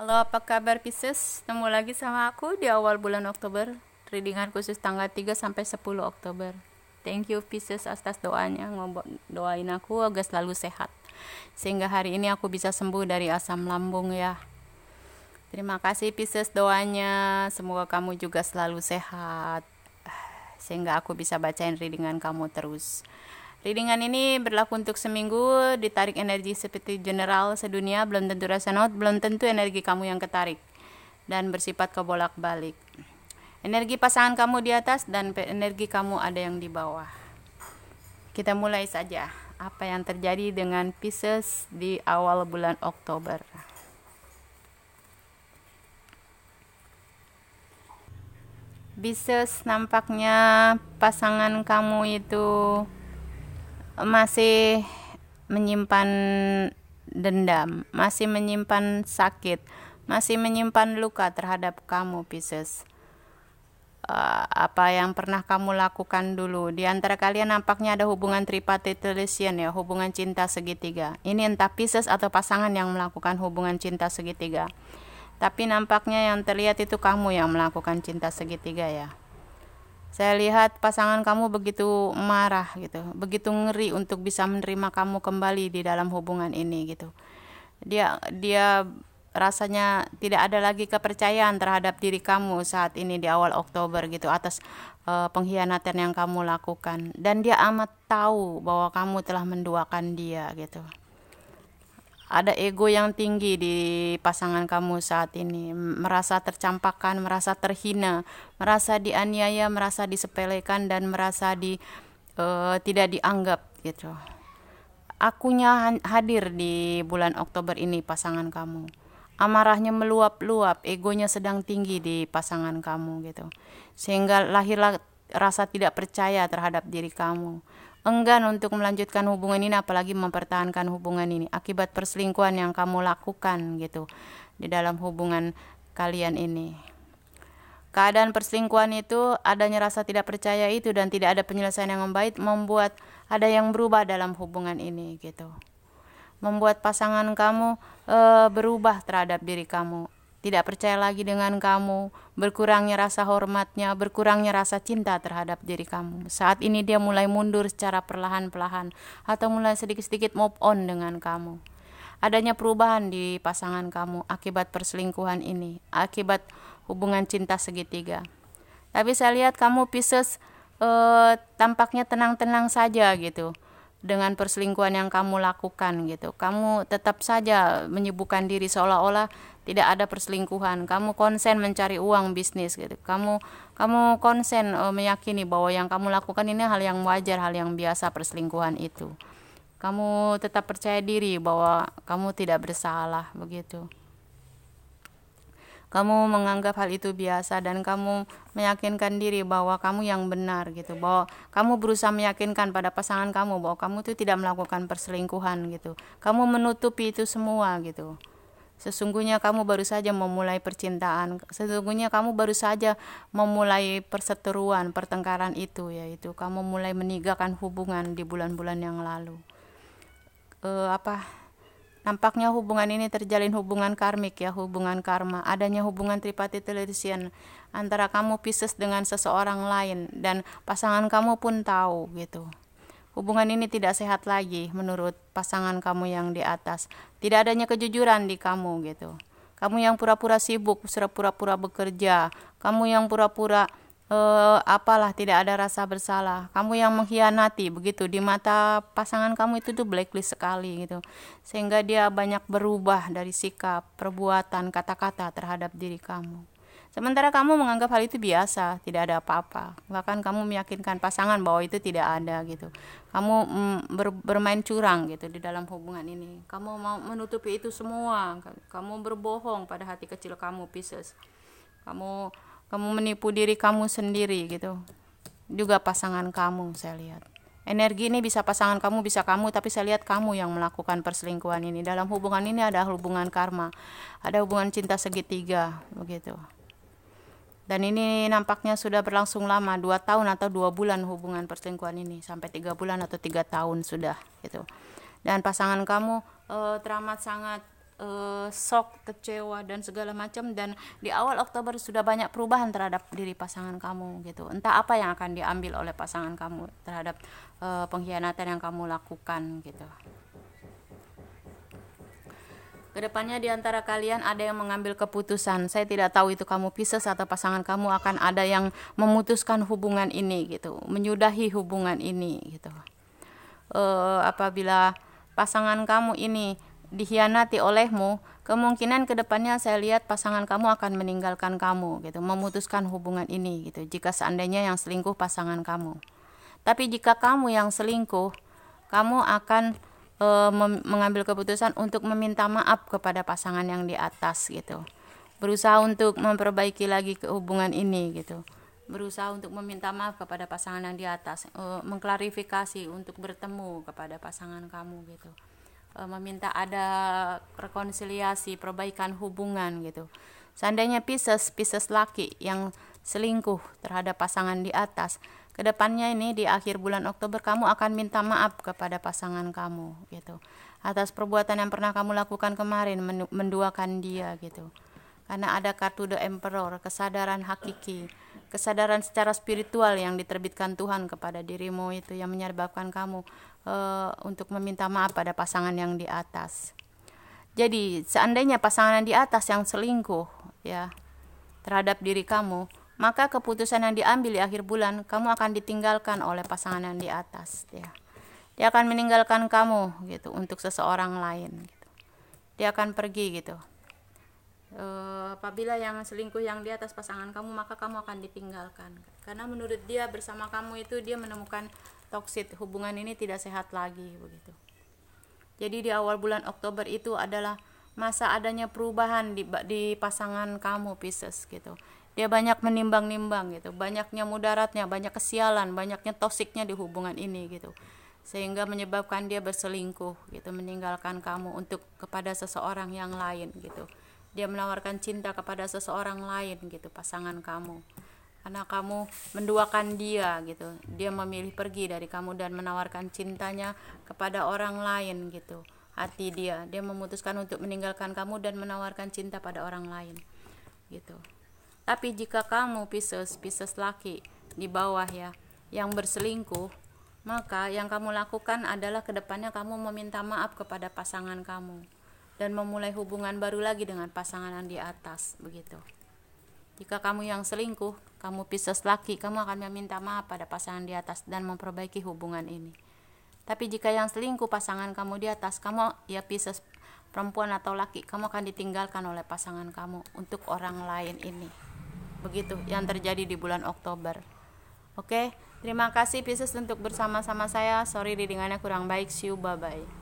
Halo, apa kabar Pisces? Temu lagi sama aku di awal bulan Oktober, readingan khusus tanggal 3 sampai 10 Oktober. Thank you Pisces atas doanya, doain aku agar selalu sehat. Sehingga hari ini aku bisa sembuh dari asam lambung ya. Terima kasih Pisces doanya, semoga kamu juga selalu sehat. Sehingga aku bisa bacain readingan kamu terus. Readingan ini berlaku untuk seminggu, ditarik energi seperti general sedunia, belum tentu resonot, belum tentu energi kamu yang ketarik, dan bersifat kebolak-balik. Energi pasangan kamu di atas dan energi kamu ada yang di bawah. Kita mulai saja apa yang terjadi dengan Pisces di awal bulan Oktober. Pisces nampaknya pasangan kamu itu masih menyimpan dendam, masih menyimpan sakit, masih menyimpan luka terhadap kamu, Pisces. Eh, apa yang pernah kamu lakukan dulu di antara kalian nampaknya ada hubungan tripartite ya hubungan cinta segitiga ini entah Pisces atau pasangan yang melakukan hubungan cinta segitiga tapi nampaknya yang terlihat itu kamu yang melakukan cinta segitiga ya saya lihat pasangan kamu begitu marah gitu, begitu ngeri untuk bisa menerima kamu kembali di dalam hubungan ini gitu. Dia dia rasanya tidak ada lagi kepercayaan terhadap diri kamu saat ini di awal Oktober gitu atas uh, pengkhianatan yang kamu lakukan dan dia amat tahu bahwa kamu telah menduakan dia gitu ada ego yang tinggi di pasangan kamu saat ini, merasa tercampakkan, merasa terhina, merasa dianiaya, merasa disepelekan dan merasa di uh, tidak dianggap gitu. Akunya hadir di bulan Oktober ini pasangan kamu. Amarahnya meluap-luap, egonya sedang tinggi di pasangan kamu gitu. Sehingga lahirlah rasa tidak percaya terhadap diri kamu enggan untuk melanjutkan hubungan ini apalagi mempertahankan hubungan ini akibat perselingkuhan yang kamu lakukan gitu di dalam hubungan kalian ini. Keadaan perselingkuhan itu adanya rasa tidak percaya itu dan tidak ada penyelesaian yang membaik membuat ada yang berubah dalam hubungan ini gitu. Membuat pasangan kamu e, berubah terhadap diri kamu tidak percaya lagi dengan kamu, berkurangnya rasa hormatnya, berkurangnya rasa cinta terhadap diri kamu. Saat ini dia mulai mundur secara perlahan-perlahan atau mulai sedikit-sedikit move on dengan kamu. Adanya perubahan di pasangan kamu akibat perselingkuhan ini, akibat hubungan cinta segitiga. Tapi saya lihat kamu Pisces eh, tampaknya tenang-tenang saja gitu dengan perselingkuhan yang kamu lakukan gitu. Kamu tetap saja menyibukkan diri seolah-olah tidak ada perselingkuhan. Kamu konsen mencari uang bisnis gitu. Kamu kamu konsen uh, meyakini bahwa yang kamu lakukan ini hal yang wajar, hal yang biasa perselingkuhan itu. Kamu tetap percaya diri bahwa kamu tidak bersalah begitu kamu menganggap hal itu biasa dan kamu meyakinkan diri bahwa kamu yang benar gitu bahwa kamu berusaha meyakinkan pada pasangan kamu bahwa kamu itu tidak melakukan perselingkuhan gitu kamu menutupi itu semua gitu sesungguhnya kamu baru saja memulai percintaan sesungguhnya kamu baru saja memulai perseteruan pertengkaran itu yaitu kamu mulai meninggalkan hubungan di bulan-bulan yang lalu e, apa Nampaknya hubungan ini terjalin hubungan karmik ya, hubungan karma. Adanya hubungan tripati relation antara kamu Pisces dengan seseorang lain dan pasangan kamu pun tahu gitu. Hubungan ini tidak sehat lagi menurut pasangan kamu yang di atas. Tidak adanya kejujuran di kamu gitu. Kamu yang pura-pura sibuk, pura-pura bekerja, kamu yang pura-pura eh, apalah tidak ada rasa bersalah. Kamu yang mengkhianati begitu di mata pasangan kamu itu tuh blacklist sekali gitu. Sehingga dia banyak berubah dari sikap, perbuatan, kata-kata terhadap diri kamu. Sementara kamu menganggap hal itu biasa, tidak ada apa-apa. Bahkan kamu meyakinkan pasangan bahwa itu tidak ada gitu. Kamu mm, ber, bermain curang gitu di dalam hubungan ini. Kamu mau menutupi itu semua. Kamu berbohong pada hati kecil kamu, Pisces. Kamu kamu menipu diri kamu sendiri gitu. Juga pasangan kamu saya lihat. Energi ini bisa pasangan kamu, bisa kamu, tapi saya lihat kamu yang melakukan perselingkuhan ini. Dalam hubungan ini ada hubungan karma, ada hubungan cinta segitiga, begitu. Dan ini nampaknya sudah berlangsung lama, dua tahun atau dua bulan hubungan perselingkuhan ini, sampai tiga bulan atau tiga tahun sudah, gitu. Dan pasangan kamu eh, teramat sangat uh, sok, kecewa dan segala macam dan di awal Oktober sudah banyak perubahan terhadap diri pasangan kamu gitu. Entah apa yang akan diambil oleh pasangan kamu terhadap uh, pengkhianatan yang kamu lakukan gitu. Kedepannya di antara kalian ada yang mengambil keputusan. Saya tidak tahu itu kamu Pisces atau pasangan kamu akan ada yang memutuskan hubungan ini gitu, menyudahi hubungan ini gitu. Uh, apabila pasangan kamu ini dikhianati olehmu, kemungkinan kedepannya saya lihat pasangan kamu akan meninggalkan kamu, gitu, memutuskan hubungan ini, gitu. Jika seandainya yang selingkuh pasangan kamu, tapi jika kamu yang selingkuh, kamu akan e, mengambil keputusan untuk meminta maaf kepada pasangan yang di atas, gitu. Berusaha untuk memperbaiki lagi hubungan ini, gitu. Berusaha untuk meminta maaf kepada pasangan yang di atas, e, mengklarifikasi untuk bertemu kepada pasangan kamu, gitu e, meminta ada rekonsiliasi, perbaikan hubungan gitu. Seandainya Pisces, Pisces laki yang selingkuh terhadap pasangan di atas, kedepannya ini di akhir bulan Oktober kamu akan minta maaf kepada pasangan kamu gitu atas perbuatan yang pernah kamu lakukan kemarin menduakan dia gitu karena ada kartu The Emperor kesadaran hakiki kesadaran secara spiritual yang diterbitkan Tuhan kepada dirimu itu yang menyebabkan kamu Eh, untuk meminta maaf pada pasangan yang di atas. Jadi, seandainya pasangan yang di atas yang selingkuh ya terhadap diri kamu, maka keputusan yang diambil di akhir bulan kamu akan ditinggalkan oleh pasangan yang di atas ya. Dia akan meninggalkan kamu gitu untuk seseorang lain gitu. Dia akan pergi gitu. E, apabila yang selingkuh yang di atas pasangan kamu maka kamu akan ditinggalkan karena menurut dia bersama kamu itu dia menemukan toksit hubungan ini tidak sehat lagi begitu. Jadi di awal bulan Oktober itu adalah masa adanya perubahan di, di pasangan kamu Pisces gitu. Dia banyak menimbang-nimbang gitu, banyaknya mudaratnya, banyak kesialan, banyaknya toksiknya di hubungan ini gitu. Sehingga menyebabkan dia berselingkuh gitu, meninggalkan kamu untuk kepada seseorang yang lain gitu. Dia menawarkan cinta kepada seseorang lain gitu, pasangan kamu karena kamu menduakan dia gitu dia memilih pergi dari kamu dan menawarkan cintanya kepada orang lain gitu hati dia dia memutuskan untuk meninggalkan kamu dan menawarkan cinta pada orang lain gitu tapi jika kamu Pisces Pisces laki di bawah ya yang berselingkuh maka yang kamu lakukan adalah kedepannya kamu meminta maaf kepada pasangan kamu dan memulai hubungan baru lagi dengan pasangan yang di atas begitu jika kamu yang selingkuh, kamu Pisces laki, kamu akan meminta maaf pada pasangan di atas dan memperbaiki hubungan ini. Tapi jika yang selingkuh pasangan kamu di atas, kamu ya Pisces perempuan atau laki, kamu akan ditinggalkan oleh pasangan kamu untuk orang lain ini. Begitu yang terjadi di bulan Oktober. Oke, terima kasih Pisces untuk bersama-sama saya. Sorry readingannya kurang baik. See you, bye-bye.